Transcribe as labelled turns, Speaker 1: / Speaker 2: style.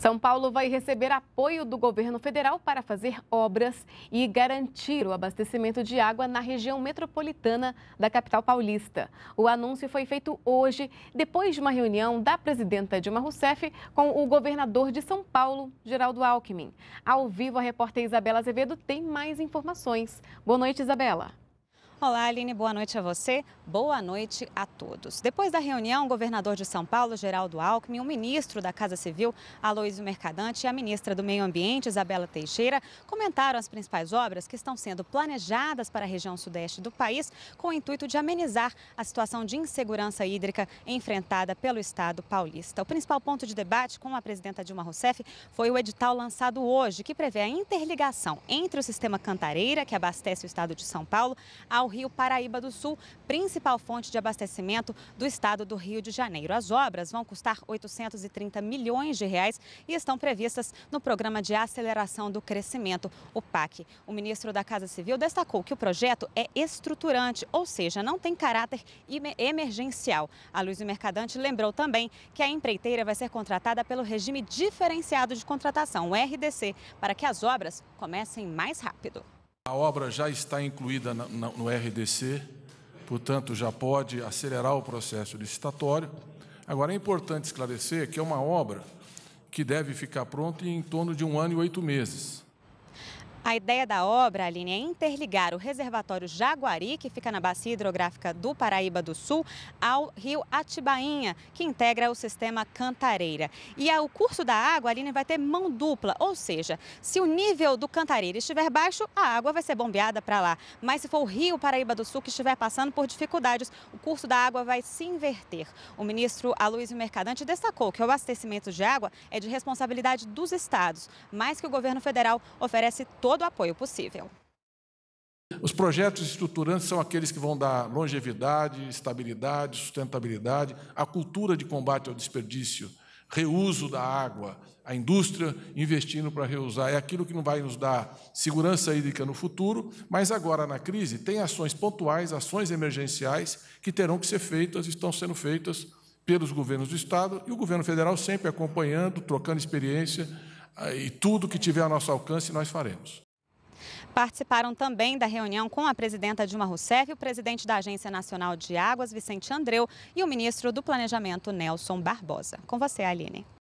Speaker 1: São Paulo vai receber apoio do governo federal para fazer obras e garantir o abastecimento de água na região metropolitana da capital paulista. O anúncio foi feito hoje, depois de uma reunião da presidenta Dilma Rousseff com o governador de São Paulo, Geraldo Alckmin. Ao vivo, a repórter Isabela Azevedo tem mais informações. Boa noite, Isabela.
Speaker 2: Olá, Aline, boa noite a você, boa noite a todos. Depois da reunião, o governador de São Paulo, Geraldo Alckmin, o ministro da Casa Civil, Aloysio Mercadante, e a ministra do Meio Ambiente, Isabela Teixeira, comentaram as principais obras que estão sendo planejadas para a região sudeste do país, com o intuito de amenizar a situação de insegurança hídrica enfrentada pelo Estado paulista. O principal ponto de debate com a presidenta Dilma Rousseff foi o edital lançado hoje, que prevê a interligação entre o sistema Cantareira, que abastece o Estado de São Paulo, ao Rio Paraíba do Sul, principal fonte de abastecimento do estado do Rio de Janeiro. As obras vão custar 830 milhões de reais e estão previstas no Programa de Aceleração do Crescimento, o PAC. O ministro da Casa Civil destacou que o projeto é estruturante, ou seja, não tem caráter emergencial. A Luiz Mercadante lembrou também que a empreiteira vai ser contratada pelo regime diferenciado de contratação, o RDC, para que as obras comecem mais rápido.
Speaker 3: A obra já está incluída no RDC, portanto, já pode acelerar o processo licitatório. Agora, é importante esclarecer que é uma obra que deve ficar pronta em torno de um ano e oito meses.
Speaker 2: A ideia da obra, Aline, é interligar o reservatório Jaguari, que fica na bacia hidrográfica do Paraíba do Sul, ao rio Atibainha, que integra o sistema Cantareira. E o curso da água, Aline, vai ter mão dupla, ou seja, se o nível do Cantareira estiver baixo, a água vai ser bombeada para lá. Mas se for o rio Paraíba do Sul que estiver passando por dificuldades, o curso da água vai se inverter. O ministro Aloysio Mercadante destacou que o abastecimento de água é de responsabilidade dos estados, mas que o governo federal oferece todo todo o apoio possível.
Speaker 3: Os projetos estruturantes são aqueles que vão dar longevidade, estabilidade, sustentabilidade, a cultura de combate ao desperdício, reuso da água, a indústria investindo para reusar. É aquilo que não vai nos dar segurança hídrica no futuro, mas agora na crise tem ações pontuais, ações emergenciais que terão que ser feitas, estão sendo feitas pelos governos do Estado e o governo federal sempre acompanhando, trocando experiência eh, e tudo que tiver a nosso alcance nós faremos.
Speaker 2: Participaram também da reunião com a presidenta Dilma Rousseff, o presidente da Agência Nacional de Águas, Vicente Andreu, e o ministro do Planejamento, Nelson Barbosa. Com você, Aline.